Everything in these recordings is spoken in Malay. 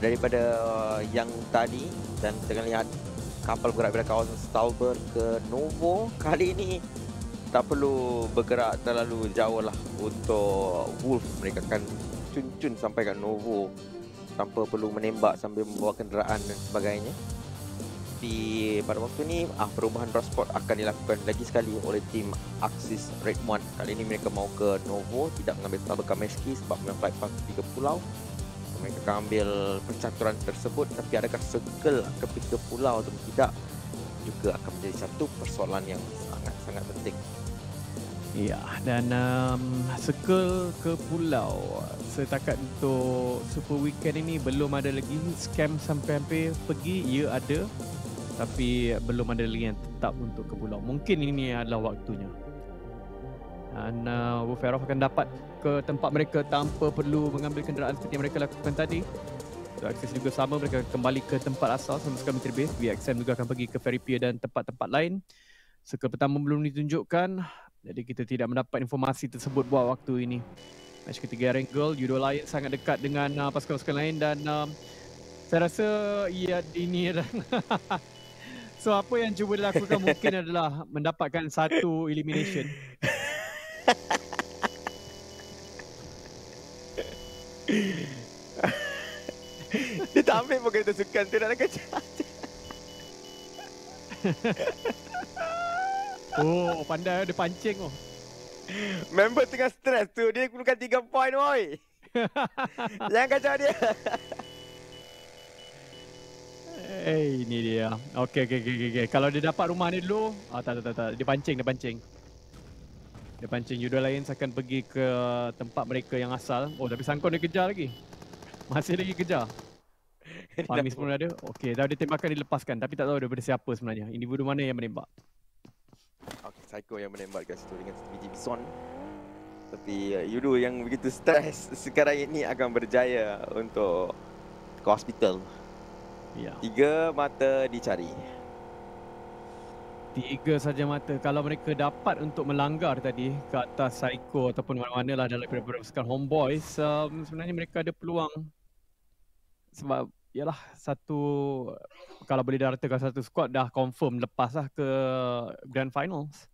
daripada uh, yang tadi dan kita akan lihat kapal bergerak dari kawasan Stalberg ke Novo kali ini tak perlu bergerak terlalu jauh lah untuk Wolf mereka akan cun-cun sampai ke Novo tanpa perlu menembak sambil membawa kenderaan dan sebagainya tapi pada waktu ini ah, perubahan transport akan dilakukan lagi sekali oleh tim Axis Red One kali ini mereka mau ke Novo tidak mengambil Stalberg Kameski sebab memang flight path ke pulau mereka akan ambil pencaturan tersebut tapi adakah circle ke pinggir pulau atau tidak juga akan menjadi satu persoalan yang sangat-sangat penting. Ya, dan um, circle ke pulau setakat untuk super weekend ini belum ada lagi scam sampai sampai pergi ia ya ada tapi belum ada lagi yang tetap untuk ke pulau. Mungkin ini adalah waktunya dan uh, Wolfarov akan dapat ke tempat mereka tanpa perlu mengambil kenderaan seperti yang mereka lakukan tadi. Akses juga sama, mereka kembali ke tempat asal sama sekali Menteri Base. VXM juga akan pergi ke Ferry Pier dan tempat-tempat lain. Sekarang pertama belum ditunjukkan, jadi kita tidak mendapat informasi tersebut buat waktu ini. Match ketiga Rangel, Yudo Lion sangat dekat dengan uh, pasukan-pasukan lain dan um, saya rasa ia ini So apa yang cuba dilakukan mungkin adalah mendapatkan satu elimination. dia tak ambil pun kereta sukan tu nak kacau. oh, pandai ada pancing oh. Member tengah stres tu. Dia perlukan tiga poin oi. Jangan kacau dia. Eh, hey, ini dia. Okey, okey, okey, okey. Kalau dia dapat rumah ni dulu. Ah, oh, tak, tak, tak, tak. Dia pancing, dia pancing. Dia pancing judul lain akan pergi ke tempat mereka yang asal. Oh, tapi sangkon dia kejar lagi. Masih lagi kejar. Pamis pun ada. Okey, dah ada tembakan dilepaskan. Tapi tak tahu daripada siapa sebenarnya. Individu mana yang menembak? Okey, Psycho yang menembak kat situ dengan biji bison. Tapi uh, Yudo yang begitu stres sekarang ini akan berjaya untuk ke hospital. Ya. Tiga mata dicari tiga saja mata kalau mereka dapat untuk melanggar tadi ke atas psycho ataupun mana-mana lah dalam daripada sekarang homeboys um, sebenarnya mereka ada peluang sebab ialah satu kalau boleh daratakan satu squad dah confirm lepas lah ke grand finals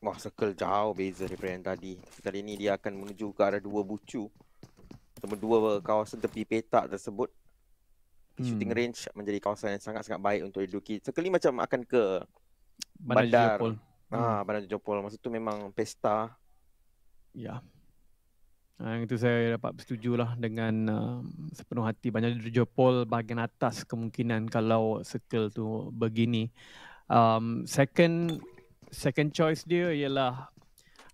Wah, circle jauh beza daripada yang tadi. Tapi ini dia akan menuju ke arah dua bucu. Semua dua kawasan tepi petak tersebut hmm. shooting range menjadi kawasan yang sangat-sangat baik untuk Iduki. Sekali macam akan ke Bandar, Bandar Jopol. Ah, ha, Bandar Jopol. Masa tu memang pesta. Ya. Yeah. Yang itu saya dapat lah dengan uh, sepenuh hati. Bandar Jopol bahagian atas kemungkinan kalau sekel tu begini. Um, second second choice dia ialah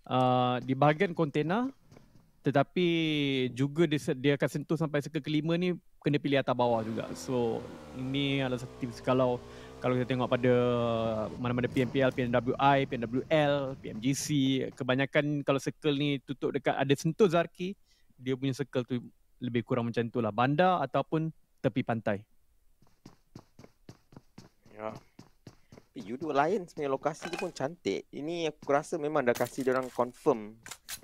uh, di bahagian kontena tetapi juga dia, dia akan sentuh sampai sekel kelima ni kena pilih atas bawah juga. So ini adalah satu tips kalau kalau kita tengok pada mana-mana PMPL, PNWI, PNWL, PMGC, kebanyakan kalau circle ni tutup dekat ada sentuh Zarki, dia punya circle tu lebih kurang macam lah bandar ataupun tepi pantai. Ya. Yeah. You do lain sebenarnya lokasi tu pun cantik. Ini aku rasa memang dah kasi dia orang confirm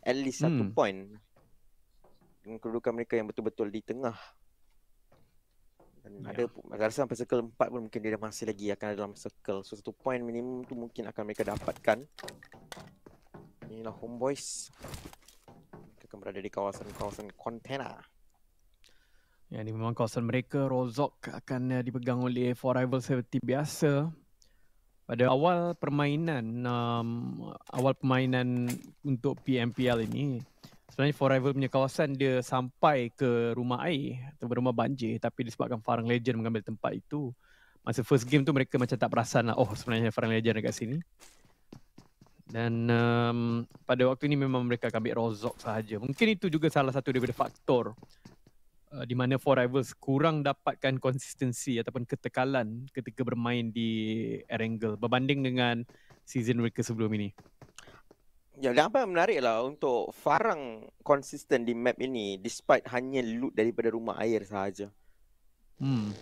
at least hmm. satu point. Dengan kedudukan mereka yang betul-betul di tengah dan yeah. ada pun, rasa sampai circle 4 pun mungkin dia masih lagi akan ada dalam circle. So satu point minimum tu mungkin akan mereka dapatkan. Inilah homeboys. Mereka akan berada di kawasan-kawasan kontena Ya, ini memang kawasan mereka. Rozok akan uh, dipegang oleh Four Rival seperti biasa. Pada awal permainan, um, awal permainan untuk PMPL ini, sebenarnya Forever punya kawasan dia sampai ke rumah air atau rumah banjir tapi disebabkan Farang Legend mengambil tempat itu masa first game tu mereka macam tak perasan lah oh sebenarnya Farang Legend dekat sini dan um, pada waktu ini memang mereka akan ambil Rozok sahaja mungkin itu juga salah satu daripada faktor uh, di mana Four Rivals kurang dapatkan konsistensi ataupun ketekalan ketika bermain di Erangel berbanding dengan season mereka sebelum ini. Ya, yang apa menarik lah untuk Farang konsisten di map ini despite hanya loot daripada rumah air sahaja. Hmm.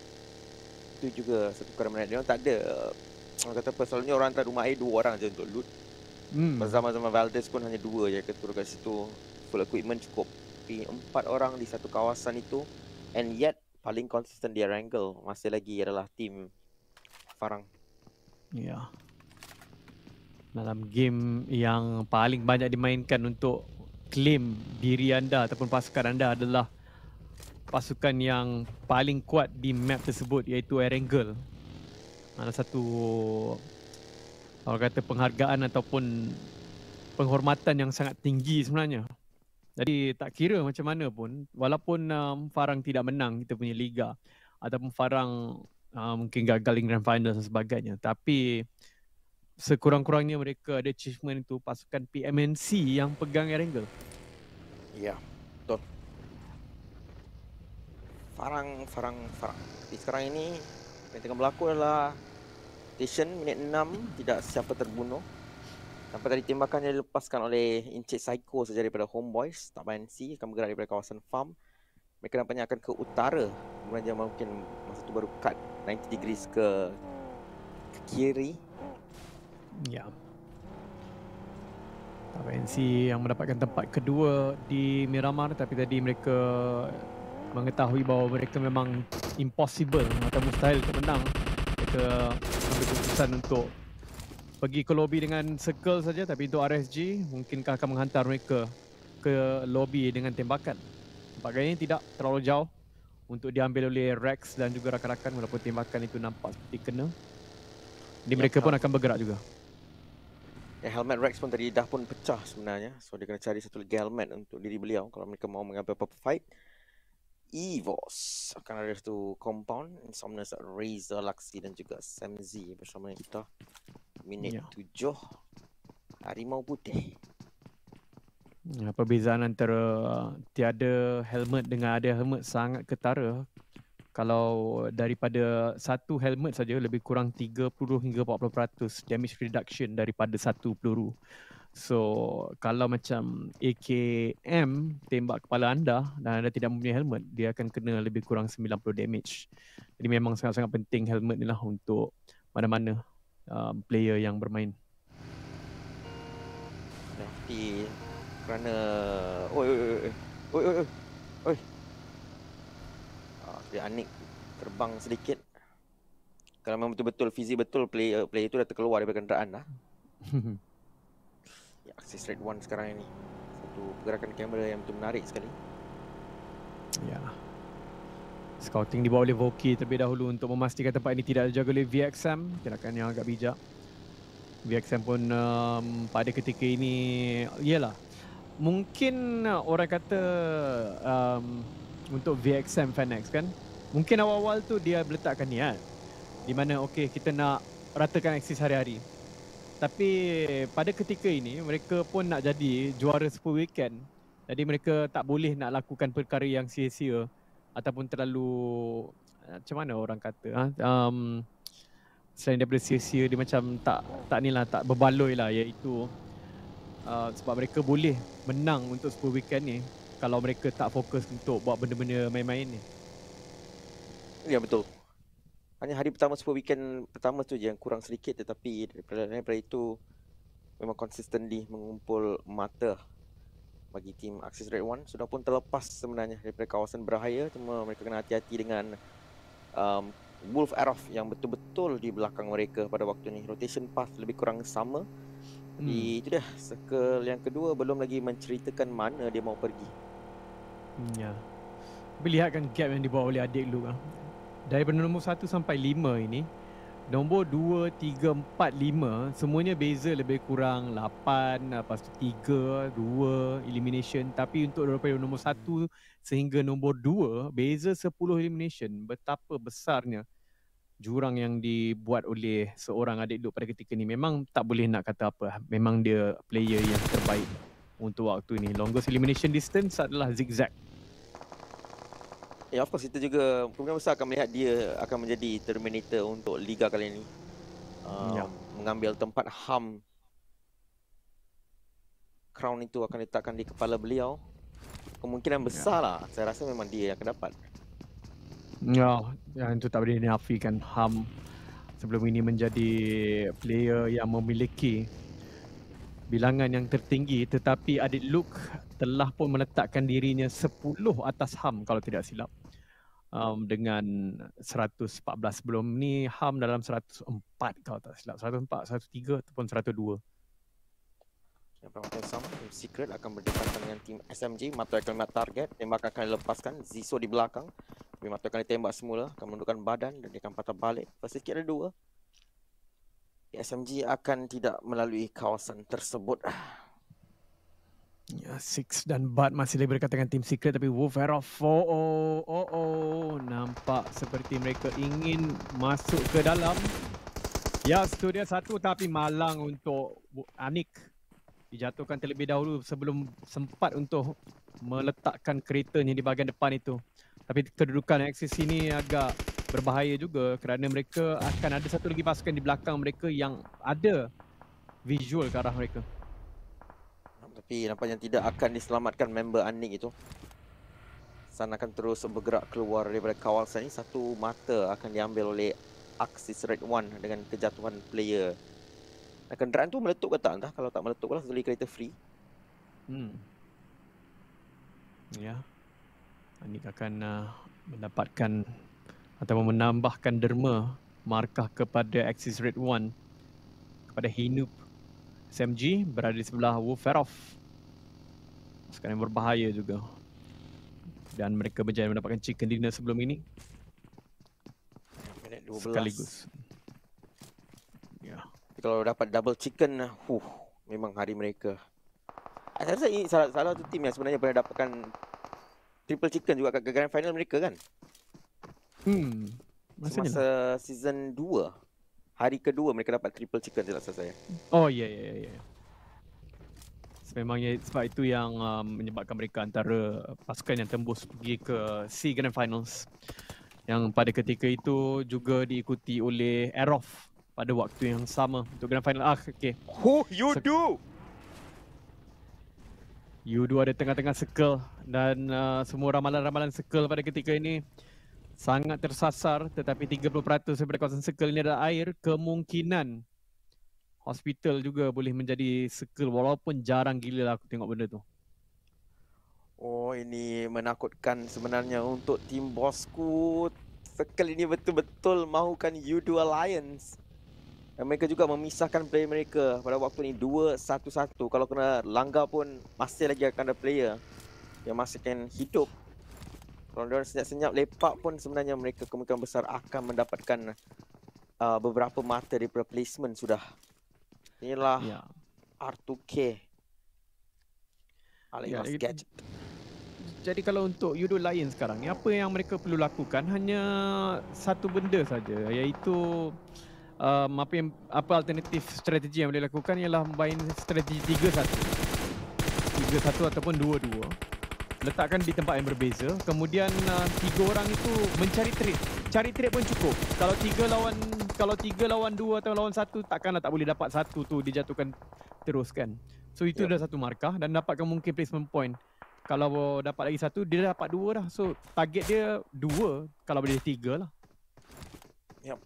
Itu juga satu perkara menarik. Dia tak ada. Eh, orang kata apa, selalunya orang hantar rumah air dua orang saja untuk loot. Hmm. Zaman-zaman Valdez pun hanya dua je ke turun kat situ. Full equipment cukup. Tapi empat orang di satu kawasan itu. And yet, paling konsisten dia Arangle masih lagi adalah tim Farang. Ya. Yeah dalam game yang paling banyak dimainkan untuk claim diri anda ataupun pasukan anda adalah pasukan yang paling kuat di map tersebut iaitu Erangel. Ada satu orang kata penghargaan ataupun penghormatan yang sangat tinggi sebenarnya. Jadi tak kira macam mana pun walaupun um, Farang tidak menang kita punya liga ataupun Farang um, mungkin gagal in grand final dan sebagainya tapi sekurang-kurangnya mereka ada achievement itu pasukan PMNC yang pegang Erangel. Ya, betul. Farang, Farang, Farang. Di sekarang ini yang tengah berlaku adalah Station minit enam tidak siapa terbunuh. Tanpa tadi tembakan yang dilepaskan oleh Encik Psycho saja daripada Homeboys, tak main C, akan bergerak daripada kawasan farm. Mereka nampaknya akan ke utara. Kemudian mungkin masa itu baru cut 90 degrees ke kiri. Ya. RNC yang mendapatkan tempat kedua di Miramar tapi tadi mereka mengetahui bahawa mereka memang impossible atau mustahil untuk menang. Mereka ambil keputusan untuk pergi ke lobby dengan circle saja tapi untuk RSG mungkinkah akan menghantar mereka ke lobby dengan tembakan. ini tidak terlalu jauh untuk diambil oleh Rex dan juga rakan-rakan walaupun tembakan itu nampak seperti Di ya, mereka pun akan bergerak juga. Yang helmet Rex pun tadi dah pun pecah sebenarnya. So dia kena cari satu lagi helmet untuk diri beliau kalau mereka mau mengambil apa-apa fight. Evos akan ada satu compound Insomnus Razor Luxy dan juga Sam Z bersama dengan kita Minit yeah. tujuh Harimau putih Apa ya, bezaan antara uh, Tiada helmet dengan ada helmet sangat ketara kalau daripada satu helmet saja lebih kurang 30 hingga 40% damage reduction daripada satu peluru. So kalau macam AKM tembak kepala anda dan anda tidak mempunyai helmet, dia akan kena lebih kurang 90 damage. Jadi memang sangat-sangat penting helmet ni lah untuk mana-mana uh, player yang bermain. Nanti kerana... Oi, oi, oi, oi, oi, oi, oi dia anik terbang sedikit kalau memang betul-betul fizik betul player player itu dah terkeluar daripada kenderaan lah ya, aksi straight one sekarang ini satu pergerakan kamera yang betul menarik sekali ya scouting dibawa oleh Voki terlebih dahulu untuk memastikan tempat ini tidak dijaga oleh VXM gerakan yang agak bijak VXM pun um, pada ketika ini iyalah mungkin uh, orang kata um, untuk VXM Fanex kan. Mungkin awal-awal tu dia letakkan niat. Kan? Di mana okey kita nak ratakan eksis hari-hari. Tapi pada ketika ini mereka pun nak jadi juara sepuluh weekend. Jadi mereka tak boleh nak lakukan perkara yang sia-sia ataupun terlalu eh, macam mana orang kata ha? um, selain daripada sia-sia dia macam tak tak nilah tak berbaloi lah iaitu uh, sebab mereka boleh menang untuk sepuluh weekend ni kalau mereka tak fokus untuk buat benda-benda main-main ni. Ya betul. Hanya hari pertama super weekend pertama tu je yang kurang sedikit tetapi daripada, daripada itu memang consistently mengumpul mata bagi tim Axis Red One sudah pun terlepas sebenarnya daripada kawasan berbahaya cuma mereka kena hati-hati dengan um, Wolf Arrow yang betul-betul di belakang mereka pada waktu ni rotation path lebih kurang sama jadi hmm. itu dah circle yang kedua belum lagi menceritakan mana dia mau pergi Hmm, ya. Tapi lihatkan gap yang dibuat oleh adik Luke. Ah. Dari nombor 1 sampai 5 ini, nombor 2, 3, 4, 5 semuanya beza lebih kurang 8, lepas tu 3, 2 elimination. Tapi untuk daripada nombor 1 sehingga nombor 2, beza 10 elimination. Betapa besarnya jurang yang dibuat oleh seorang adik Luke pada ketika ni Memang tak boleh nak kata apa. Memang dia player yang terbaik untuk waktu ini. Longest elimination distance adalah zigzag. Ya, yeah, of course kita juga kemungkinan besar akan melihat dia akan menjadi Terminator untuk Liga kali ini. Um, yeah. Mengambil tempat ham. Crown itu akan letakkan di kepala beliau. Kemungkinan ya. besar lah. Saya rasa memang dia yang akan dapat. Ya, yeah, yang itu tak boleh dinafikan ham sebelum ini menjadi player yang memiliki bilangan yang tertinggi tetapi Adit Luke telah pun meletakkan dirinya 10 atas HAM kalau tidak silap. Um, dengan 114 sebelum ni HAM dalam 104 kalau tak silap. 104, 103 ataupun 102. Yang berwarna sama, Team Secret akan berdekatan dengan tim SMG Mata akan melihat target, tembak akan dilepaskan Ziso di belakang Tapi Mata akan ditembak semula, akan menundukkan badan dan dia akan patah balik First kick dua, SMG akan tidak melalui kawasan tersebut. Ya, Six dan Bud masih lagi berdekat dengan tim Secret tapi Wolf Hero 4 oh, oh oh nampak seperti mereka ingin masuk ke dalam. Ya, studio satu tapi malang untuk Anik dijatuhkan terlebih dahulu sebelum sempat untuk meletakkan keretanya di bahagian depan itu. Tapi kedudukan Axis ini agak berbahaya juga kerana mereka akan ada satu lagi pasukan di belakang mereka yang ada visual ke arah mereka. Tapi nampaknya tidak akan diselamatkan member Anik itu. San akan terus bergerak keluar daripada kawasan ini. Satu mata akan diambil oleh Axis Red One dengan kejatuhan player. Dan kenderaan tu meletup ke tak? Entah kalau tak meletup lah Zuli kereta free. Hmm. Ya. Yeah. Anik akan uh, mendapatkan atau menambahkan derma markah kepada Axis Red One kepada Hinup SMG berada di sebelah Wolferov sekarang berbahaya juga dan mereka berjaya mendapatkan chicken dinner sebelum ini sekaligus yeah. kalau dapat double chicken huh memang hari mereka ah, saya rasa ini salah, salah satu tim yang sebenarnya pernah dapatkan triple chicken juga kat grand final mereka kan Hmm. Masa, masa season 2. Hari kedua mereka dapat triple chicken je rasa lah saya. Oh ya ya ya, ya. Memangnya sebab itu yang um, menyebabkan mereka antara pasukan yang tembus pergi ke SEA Grand Finals. Yang pada ketika itu juga diikuti oleh Erof pada waktu yang sama untuk Grand Final. Ah, okay. Who you Se- do? You do ada tengah-tengah circle dan uh, semua ramalan-ramalan circle pada ketika ini sangat tersasar tetapi 30% daripada kawasan circle ini adalah air kemungkinan hospital juga boleh menjadi circle walaupun jarang gila lah aku tengok benda tu Oh ini menakutkan sebenarnya untuk tim bosku Circle ini betul-betul mahukan U2 Alliance dan mereka juga memisahkan player mereka pada waktu ini 2-1-1 Kalau kena langgar pun masih lagi akan ada player yang masih akan hidup kalau mereka senyap-senyap lepak pun sebenarnya mereka kemungkinan besar akan mendapatkan uh, beberapa mata daripada placement sudah. Inilah yeah. R2K. Alias yeah, ya, gadget. It... Jadi kalau untuk Yudo Lion sekarang ni apa yang mereka perlu lakukan hanya satu benda saja iaitu um, apa yang apa alternatif strategi yang boleh lakukan ialah main strategi 3-1. 3-1 ataupun 2-2 letakkan di tempat yang berbeza. Kemudian uh, tiga orang itu mencari trip, Cari trip pun cukup. Kalau tiga lawan kalau tiga lawan dua atau lawan satu takkanlah tak boleh dapat satu tu dijatuhkan terus kan. So itu yeah. dah satu markah dan dapatkan mungkin placement point. Kalau dapat lagi satu dia dah dapat dua dah. So target dia dua kalau boleh tiga lah. Yep.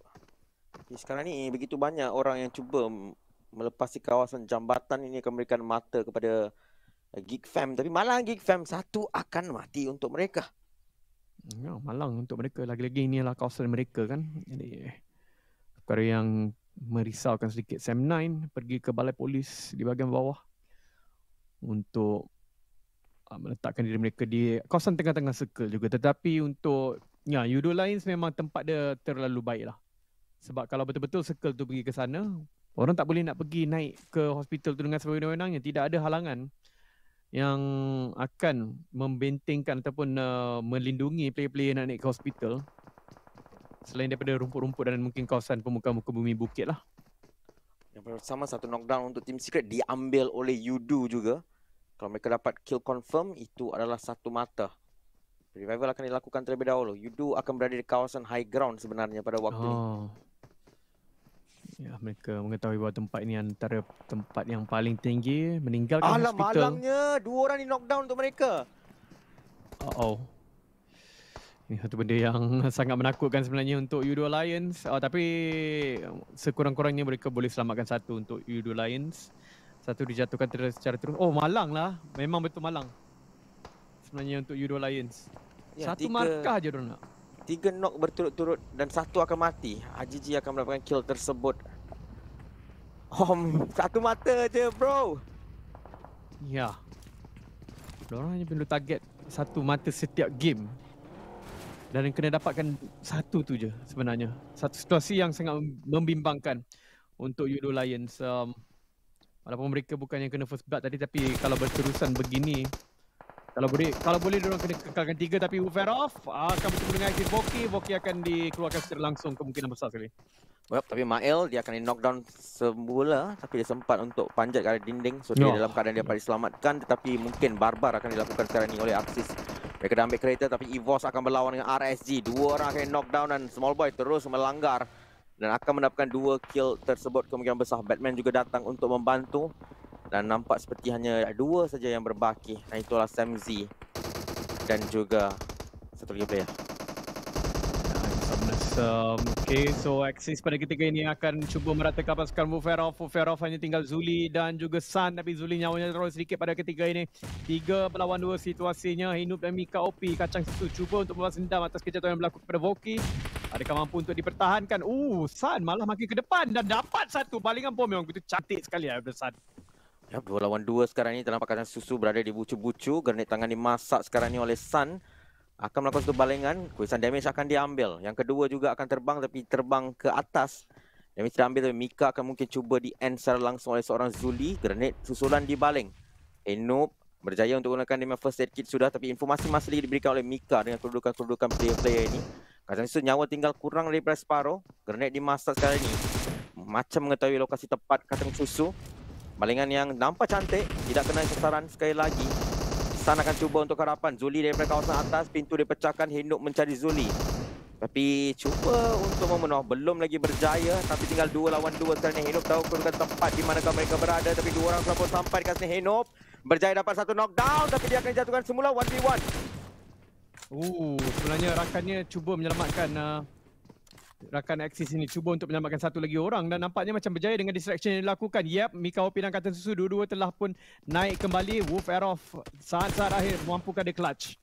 Jadi sekarang ni begitu banyak orang yang cuba melepasi kawasan jambatan ini akan memberikan mata kepada gig fam tapi malang gig fam satu akan mati untuk mereka. Ya, malang untuk mereka lagi-lagi ni inilah kawasan mereka kan. Jadi perkara yang merisaukan sedikit Sam 9 pergi ke balai polis di bahagian bawah untuk uh, meletakkan diri mereka di kawasan tengah-tengah circle juga tetapi untuk ya Yudo Lions memang tempat dia terlalu baik lah. Sebab kalau betul-betul circle tu pergi ke sana, orang tak boleh nak pergi naik ke hospital tu dengan sewenang-wenangnya. Tidak ada halangan yang akan membentengkan ataupun uh, melindungi player-player nak naik ke hospital selain daripada rumput-rumput dan mungkin kawasan permukaan muka bumi bukit lah. Yang pertama satu knockdown untuk Team Secret diambil oleh Yudu juga. Kalau mereka dapat kill confirm itu adalah satu mata. Revival akan dilakukan terlebih dahulu. Yudu akan berada di kawasan high ground sebenarnya pada waktu oh. ini. Ya, mereka mengetahui bahawa tempat ini antara tempat yang paling tinggi meninggalkan Alam hospital. Malangnya dua orang di knockdown untuk mereka. Uh oh. Ini satu benda yang sangat menakutkan sebenarnya untuk U2 Lions. Oh, tapi um, sekurang-kurangnya mereka boleh selamatkan satu untuk U2 Lions. Satu dijatuhkan terus secara terus. Oh, malang lah. Memang betul malang. Sebenarnya untuk U2 Lions. Ya, satu tiga... markah je mereka nak. Tiga knock berturut-turut dan satu akan mati. Aji-ji akan mendapatkan kill tersebut. Om, satu mata je bro. Ya. Diorang hanya perlu target satu mata setiap game. Dan kena dapatkan satu tu je sebenarnya. Satu situasi yang sangat membimbangkan untuk Yudo Lions. Um, walaupun mereka bukan yang kena first blood tadi tapi kalau berterusan begini kalau boleh, kalau boleh dia orang kena kekalkan tiga tapi Ufer off uh, akan bertemu dengan Aziz Voki. Voki akan dikeluarkan secara langsung kemungkinan besar sekali. Well, tapi Mael dia akan di knock down semula tapi dia sempat untuk panjat ke arah dinding so dia oh. dalam keadaan dia dapat diselamatkan tetapi mungkin barbar akan dilakukan sekarang ini oleh Axis mereka dah ambil kereta tapi Evos akan berlawan dengan RSG dua orang akan knock down dan small boy terus melanggar dan akan mendapatkan dua kill tersebut kemungkinan besar Batman juga datang untuk membantu dan nampak seperti hanya dua saja yang berbaki Dan itulah Sam Z Dan juga satu lagi player Um, okay, so Axis pada ketika ini akan cuba meratakan pasukan Vuferov. Vuferov hanya tinggal Zuli dan juga Sun. Tapi Zuli nyawanya terlalu sedikit pada ketika ini. Tiga berlawan dua situasinya. Hinup dan Mika OP. Kacang situ cuba untuk membalas dendam atas kejatuhan yang berlaku kepada Voki. Adakah mampu untuk dipertahankan? Uh, Sun malah makin ke depan dan dapat satu balingan bom. Memang begitu cantik sekali ya, Sun. Ya, dua lawan dua sekarang ni dalam pakatan susu berada di bucu-bucu. Granit tangan dimasak sekarang ni oleh Sun. Akan melakukan satu balingan. Kuisan damage akan diambil. Yang kedua juga akan terbang tapi terbang ke atas. Damage tidak ambil tapi Mika akan mungkin cuba di answer langsung oleh seorang Zuli. Granit susulan dibaling. Enup eh, berjaya untuk gunakan damage first aid kit sudah. Tapi informasi masih lagi diberikan oleh Mika dengan kedudukan-kedudukan player-player ini. Kacang susu nyawa tinggal kurang daripada separuh. Granit dimasak sekarang ini. Macam mengetahui lokasi tepat kacang susu. Malingan yang nampak cantik, tidak kena sasaran sekali lagi. Istana akan cuba untuk harapan. Zuli daripada kawasan atas, pintu dipecahkan, Hinduk mencari Zuli. Tapi cuba untuk memenuh, belum lagi berjaya. Tapi tinggal dua lawan dua sekarang ni. Hinduk tahu kedudukan tempat di mana mereka berada. Tapi dua orang telah sampai dekat sini Hinduk. Berjaya dapat satu knockdown, tapi dia akan jatuhkan semula 1v1. Uh, sebenarnya rakannya cuba menyelamatkan uh, rakan Axis ini cuba untuk menyelamatkan satu lagi orang dan nampaknya macam berjaya dengan distraction yang dilakukan. Yap, Mika Hopi dan Kata Susu dua-dua telah pun naik kembali. Wolf Arrow saat-saat akhir mampukan dia clutch.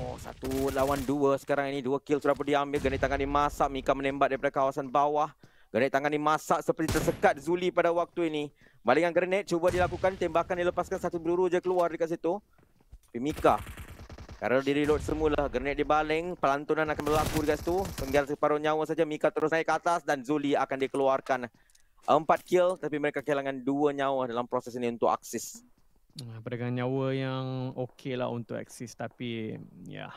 Oh, satu lawan dua sekarang ini. Dua kill sudah pun diambil. Genit tangan dimasak. Mika menembak daripada kawasan bawah. Genit tangan dimasak seperti tersekat Zuli pada waktu ini. Balingan grenade cuba dilakukan. Tembakan dilepaskan satu peluru je keluar dekat situ. Tapi Mika Karena dia reload semula. Grenade dia baling. Pelantunan akan berlaku dekat situ. Tinggal separuh nyawa saja. Mika terus naik ke atas. Dan Zuli akan dikeluarkan. Empat kill. Tapi mereka kehilangan dua nyawa dalam proses ini untuk Axis. Pedagang nyawa yang okey lah untuk Axis. Tapi ya. Yeah.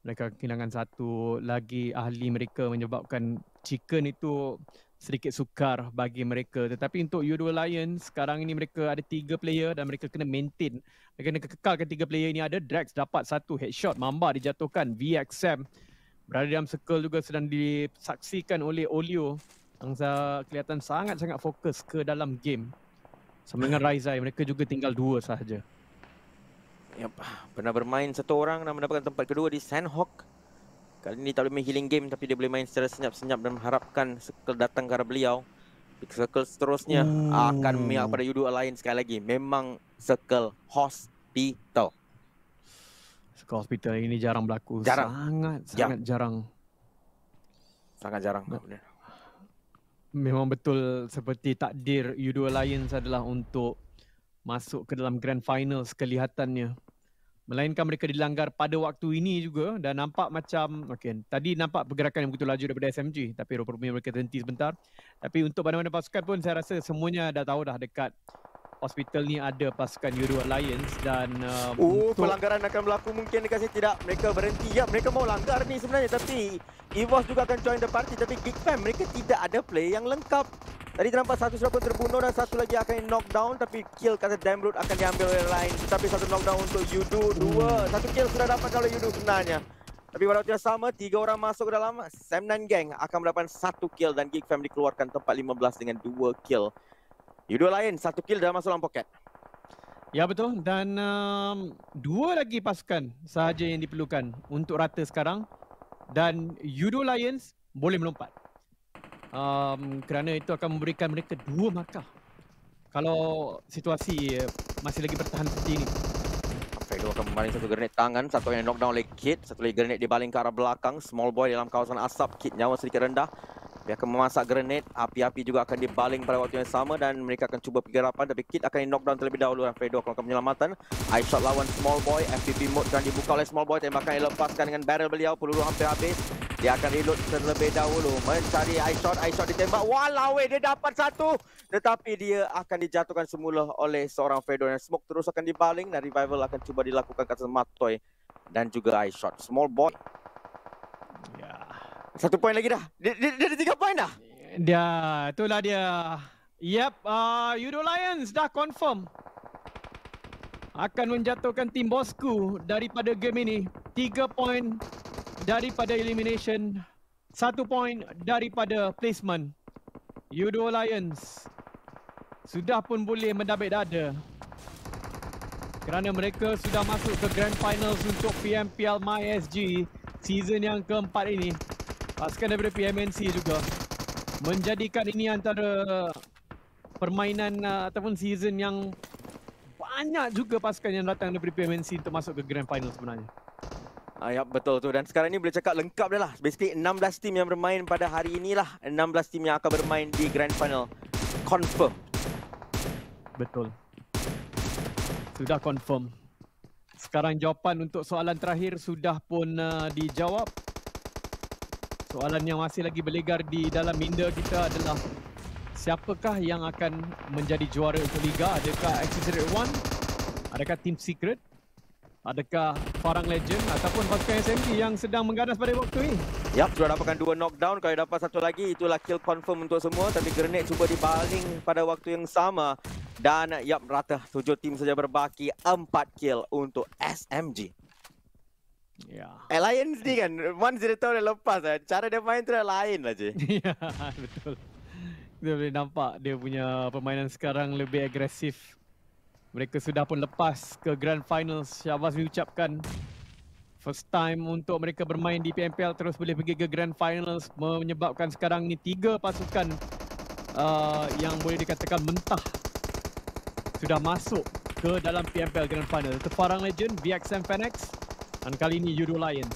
Mereka kehilangan satu lagi ahli mereka menyebabkan chicken itu sedikit sukar bagi mereka. Tetapi untuk U2 Lions, sekarang ini mereka ada tiga player dan mereka kena maintain. Mereka kena kekalkan tiga player ini ada. Drax dapat satu headshot. Mamba dijatuhkan. VXM berada dalam circle juga sedang disaksikan oleh Olio. Angsa kelihatan sangat-sangat fokus ke dalam game. Sama dengan Raizai, mereka juga tinggal dua sahaja. Yep. Pernah bermain satu orang dan mendapatkan tempat kedua di Sandhawk. Kali ni tak boleh main healing game tapi dia boleh main secara senyap-senyap dan mengharapkan circle datang ke arah beliau. Big circle seterusnya hmm. akan memihak pada Yudu Alliance sekali lagi. Memang circle hospital. Circle hospital ini jarang berlaku. Jarang. Sangat, ya. sangat jarang. Sangat jarang. Nah. Memang betul seperti takdir Yudu Alliance adalah untuk masuk ke dalam grand finals kelihatannya melainkan mereka dilanggar pada waktu ini juga dan nampak macam okay, tadi nampak pergerakan yang begitu laju daripada SMG tapi rupanya mereka terhenti sebentar tapi untuk mana-mana pasukan pun saya rasa semuanya dah tahu dah dekat hospital ni ada pasukan Euro Alliance dan uh, oh untuk... pelanggaran akan berlaku mungkin dekat sini tidak mereka berhenti ya mereka mau langgar ni sebenarnya tapi Evos juga akan join the party tapi Big Fam mereka tidak ada play yang lengkap Tadi terdapat satu sniper terbunuh dan satu lagi akan knock down, tapi kill kata Damroot akan diambil oleh lain. Tetapi satu knock down untuk Yudu, dua, hmm. satu kill sudah dapat kalau Yudu sebenarnya. Tapi pada waktu yang sama, tiga orang masuk ke dalam, Sam dan Gang akan mendapatkan satu kill dan Geek Family keluarkan tempat 15 dengan dua kill. Yudu lain, satu kill dalam masuk dalam poket. Ya betul dan um, dua lagi pasukan sahaja yang diperlukan untuk rata sekarang dan Yudo Lions boleh melompat um, kerana itu akan memberikan mereka dua markah kalau situasi eh, masih lagi bertahan seperti ini. Fredo akan membaling satu granit tangan, satu yang knockdown oleh Kit, satu lagi granit dibaling ke arah belakang, small boy dalam kawasan asap, Kit nyawa sedikit rendah. Dia akan memasak granit api-api juga akan dibaling pada waktu yang sama dan mereka akan cuba pergerapan tapi Kit akan knockdown terlebih dahulu dan Fredo akan penyelamatan. Eye shot lawan small boy, FPP mode dan dibuka oleh small boy, tembakan yang lepaskan dengan barrel beliau, peluru hampir habis. Dia akan reload terlebih dahulu mencari eye shot eye shot ditembak. Walau eh, dia dapat satu. Tetapi dia akan dijatuhkan semula oleh seorang Fedor. yang smoke terus akan dibaling. Dan revival akan cuba dilakukan kat Matoy dan juga eye shot Small boy. Ya. Satu poin lagi dah. Dia, dia, dia ada tiga poin dah. Dia, itulah dia. Yep, uh, Udo Lions dah confirm akan menjatuhkan tim bosku daripada game ini. Tiga poin daripada elimination, satu poin daripada placement. Yudo Lions sudah pun boleh mendabik dada kerana mereka sudah masuk ke Grand Finals untuk PMPL MySG season yang keempat ini. Pasukan daripada PMNC juga menjadikan ini antara permainan uh, ataupun season yang banyak juga pasukan yang datang daripada PMNC untuk masuk ke Grand Finals sebenarnya. Ya, betul tu. Dan sekarang ni boleh cakap lengkap dah lah. Basically, 16 team yang bermain pada hari inilah. 16 tim yang akan bermain di Grand Final. Confirm. Betul. Sudah confirm. Sekarang jawapan untuk soalan terakhir sudah pun uh, dijawab. Soalan yang masih lagi berlegar di dalam minda kita adalah siapakah yang akan menjadi juara untuk Liga? Adakah Exeterate One? Adakah Team Secret? adakah Farang Legend ataupun pasukan SMG yang sedang mengganas pada waktu ini. Yap, sudah dapatkan dua knockdown. Kalau dapat satu lagi, itulah kill confirm untuk semua. Tapi Grenade cuba dibaling pada waktu yang sama. Dan yap, rata tujuh tim saja berbaki empat kill untuk SMG. Ya. Eh, Alliance ni kan, once dia tahu dia lepas kan. Cara dia main tu dah lain lah, Cik. ya, betul. Dia boleh nampak dia punya permainan sekarang lebih agresif. Mereka sudah pun lepas ke Grand Finals. Syabas diucapkan first time untuk mereka bermain di PMPL terus boleh pergi ke Grand Finals menyebabkan sekarang ni tiga pasukan uh, yang boleh dikatakan mentah sudah masuk ke dalam PMPL Grand Final. Teparang Legend, VXM Fenix dan kali ini Yudo Lions.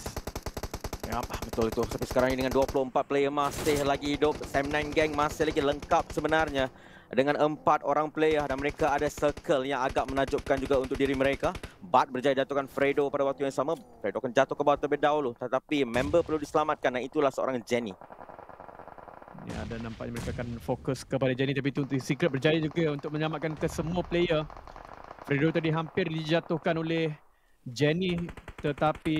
Ya betul itu. Tapi sekarang ini dengan 24 player masih lagi hidup. Sam Gang masih lagi lengkap sebenarnya dengan empat orang player dan mereka ada circle yang agak menajubkan juga untuk diri mereka. Bart berjaya jatuhkan Fredo pada waktu yang sama. Fredo akan jatuh ke bawah terlebih dahulu. Tetapi member perlu diselamatkan dan itulah seorang Jenny. Ya, dan nampaknya mereka akan fokus kepada Jenny tapi itu Secret berjaya juga untuk menyelamatkan ke semua player. Fredo tadi hampir dijatuhkan oleh Jenny tetapi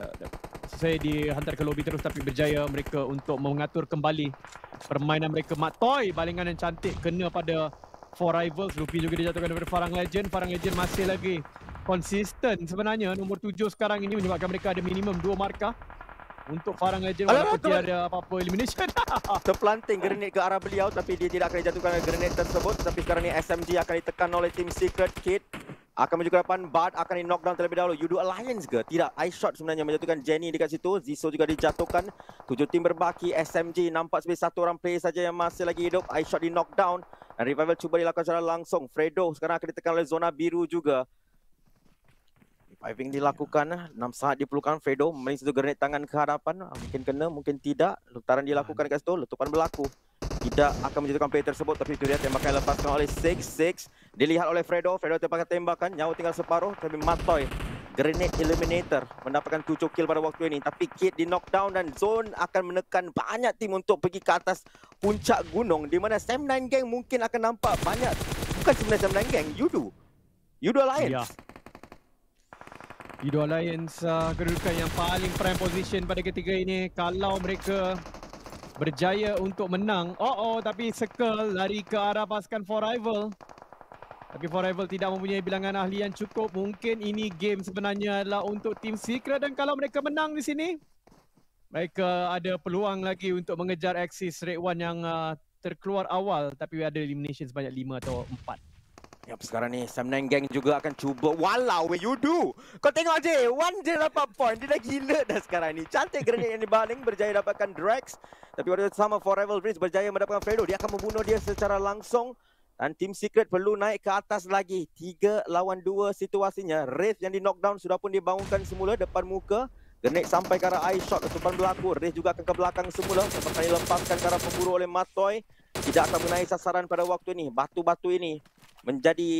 eh, saya dihantar ke lobi terus tapi berjaya mereka untuk mengatur kembali permainan mereka. Mak Toy balingan yang cantik kena pada Four Rivals. Luffy juga dijatuhkan daripada Farang Legend. Farang Legend masih lagi konsisten sebenarnya. Nombor tujuh sekarang ini menyebabkan mereka ada minimum dua markah. Untuk Farang Legend Alah, walaupun tiada apa-apa elimination. Terplanting grenade ke arah beliau tapi dia tidak akan dijatuhkan grenade tersebut. Tapi sekarang ini SMG akan ditekan oleh tim Secret Kid. Akan menuju ke depan, Bard akan di knockdown terlebih dahulu. Yudu Alliance ke? Tidak, Eye Shot sebenarnya menjatuhkan Jenny dekat situ. Zizo juga dijatuhkan. Tujuh tim berbaki, SMG nampak sebagai satu orang player saja yang masih lagi hidup. Eye Shot di knockdown. Dan Revival cuba dilakukan secara langsung. Fredo sekarang akan ditekan oleh zona biru juga. Reviving dilakukan. 6 saat diperlukan Fredo. Melis itu grenade tangan ke hadapan. Mungkin kena, mungkin tidak. Letaran dilakukan dekat situ, letupan berlaku tidak akan menjatuhkan player tersebut tapi itu dia tembakan lepaskan oleh 6-6 dilihat oleh Fredo Fredo tembakan tembakan nyawa tinggal separuh tapi Matoy Grenade Eliminator mendapatkan tujuh kill pada waktu ini tapi Kid di knockdown dan zone akan menekan banyak tim untuk pergi ke atas puncak gunung di mana Sam9 Gang mungkin akan nampak banyak bukan sebenarnya Sam9 Gang Yudu Yudu Alliance yeah. Yudu Alliance uh, kedudukan yang paling prime position pada ketiga ini kalau mereka berjaya untuk menang. Oh oh tapi sekel lari ke arah pasukan Forever. Tapi Forever tidak mempunyai bilangan ahli yang cukup. Mungkin ini game sebenarnya adalah untuk tim Secret dan kalau mereka menang di sini mereka ada peluang lagi untuk mengejar Axis Red One yang uh, terkeluar awal tapi ada elimination sebanyak 5 atau 4. Yep, sekarang ni Sam Gang juga akan cuba Walau where you do Kau tengok je One je dapat point Dia dah gila dah sekarang ni Cantik grenade yang dibaling Berjaya dapatkan Drax Tapi pada sama forever Rival Berjaya mendapatkan Fredo Dia akan membunuh dia secara langsung Dan Team Secret perlu naik ke atas lagi Tiga lawan dua situasinya Wraith yang di knockdown Sudah pun dibangunkan semula Depan muka Grenade sampai ke arah eye shot ke Ketupan belakang. Wraith juga akan ke belakang semula Sebab kali lepaskan ke arah pemburu oleh Matoy tidak akan mengenai sasaran pada waktu ini. Batu-batu ini menjadi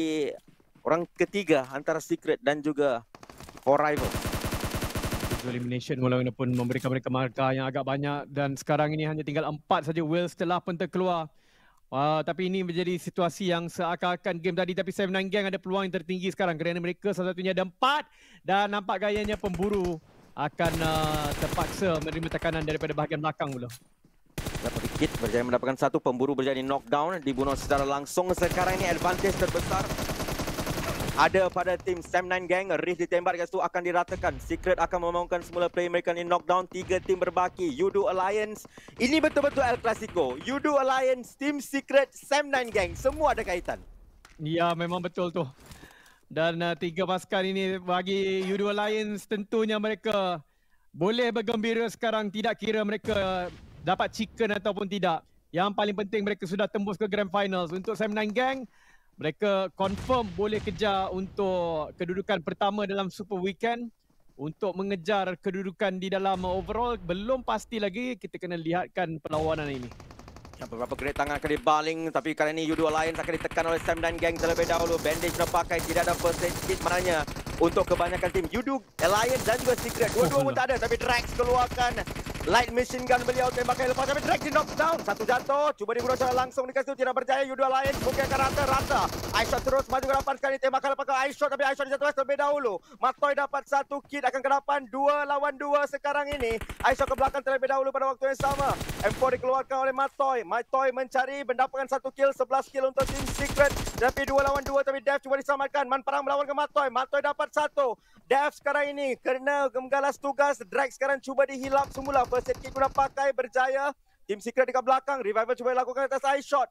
orang ketiga antara Secret dan juga Four Horrible. Elimination walaupun memberikan mereka markah yang agak banyak dan sekarang ini hanya tinggal empat saja Will setelah pun terkeluar. Wah, tapi ini menjadi situasi yang seakan-akan game tadi tapi 7-9 gang ada peluang yang tertinggi sekarang kerana mereka salah satunya ada empat dan nampak gayanya pemburu akan uh, terpaksa menerima tekanan daripada bahagian belakang pula. Dapat dikit berjaya mendapatkan satu pemburu berjaya di knockdown. Dibunuh secara langsung. Sekarang ini advantage terbesar. Ada pada tim Sam9 Gang. Rift ditembak dekat situ akan diratakan. Secret akan memohonkan semula play mereka di knockdown. Tiga tim berbaki. Yudu Alliance. Ini betul-betul El Clasico. Yudu Alliance, tim Secret, Sam9 Gang. Semua ada kaitan. Ya, memang betul tu. Dan uh, tiga pasukan ini bagi Yudu Alliance tentunya mereka boleh bergembira sekarang tidak kira mereka dapat chicken ataupun tidak. Yang paling penting mereka sudah tembus ke Grand Finals. Untuk Sam Nine Gang, mereka confirm boleh kejar untuk kedudukan pertama dalam Super Weekend. Untuk mengejar kedudukan di dalam overall, belum pasti lagi kita kena lihatkan perlawanan ini. Ya, beberapa kredit tangan akan baling, tapi kali ini U2 Alliance akan ditekan oleh Sam dan Gang terlebih dahulu. Bandage dah pakai, tidak ada first aid kit mananya untuk kebanyakan tim. Yudu, Alliance dan juga Secret. Oh, Dua-dua oh, pun tak ada. Tapi Drax keluarkan light machine gun beliau tembakan lepas. Tapi Drax di down, Satu jatuh. Cuba diburu secara langsung dikasih. Tidak berjaya. Yudu Alliance mungkin akan rata-rata. Aishot terus maju ke depan sekali. Tembakan lepas ke Aishot. Tapi Aishot jatuh. terlebih dahulu. Matoy dapat satu kill, akan ke depan. Dua lawan dua sekarang ini. Aishot ke belakang terlebih dahulu pada waktu yang sama. M4 dikeluarkan oleh Matoy. Matoy mencari mendapatkan satu kill. Sebelas kill untuk tim Secret. Tapi dua lawan dua. Tapi Dev cuba diselamatkan. Man perang melawan ke Matoy. Matoy dapat 4-1 Dev sekarang ini kena menggalas tugas Drag sekarang cuba dihilap semula First aid guna pakai berjaya Tim Secret dekat belakang Revival cuba dilakukan atas eye shot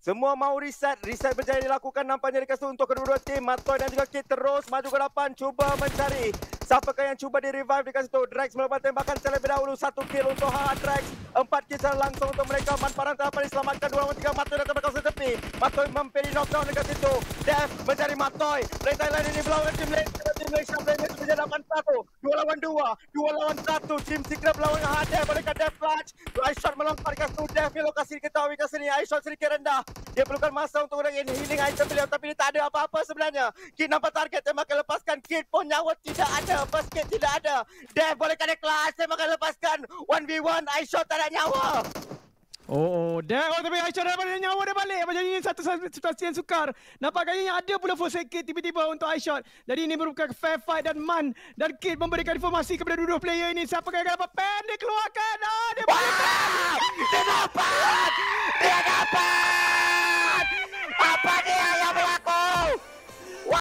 semua mahu reset. Reset berjaya dilakukan nampaknya di situ untuk kedua-dua tim. Matoy dan juga Kit terus maju ke depan. Cuba mencari siapakah yang cuba di-revive di situ Drax melepas tembakan terlebih dahulu. Satu kill untuk HH Drax. Empat kisah langsung untuk mereka. Manfaran terhadap diselamatkan. Dua tiga. Matoy dan ke kasut tepi. Matoy memperi knockdown di kasut. Death mencari Matoy. Play Thailand ini belakang tim Lane. Malaysia Blenders punya 8-1 dua lawan 2 dua lawan 1 Jim Sikrab lawan Hade Bolehkan Death Clutch Aishon melomparkan tu Death di lokasi diketahui ke sini Aishon sedikit rendah Dia perlukan masa untuk orang menangin healing item beliau Tapi dia tak ada apa-apa sebenarnya Kid nampak target Dia makan lepaskan Kid pun nyawa tidak ada Basket tidak ada Death bolehkan Death Clutch Dia makan lepaskan 1v1 Aishon tak ada nyawa Oh, oh dan oh tapi Aisyah dah balik nyawa dia balik. Macam ini satu situasi yang sukar. Nampak yang ada pula full circuit tiba-tiba untuk Aisyah. Jadi ini merupakan fair fight dan Man dan Kid memberikan informasi kepada dua player ini. Siapa yang akan dapat pen dikeluarkan? Ah, dia boleh pen. Dia dapat. Dia dapat. Apa dia yang berlaku?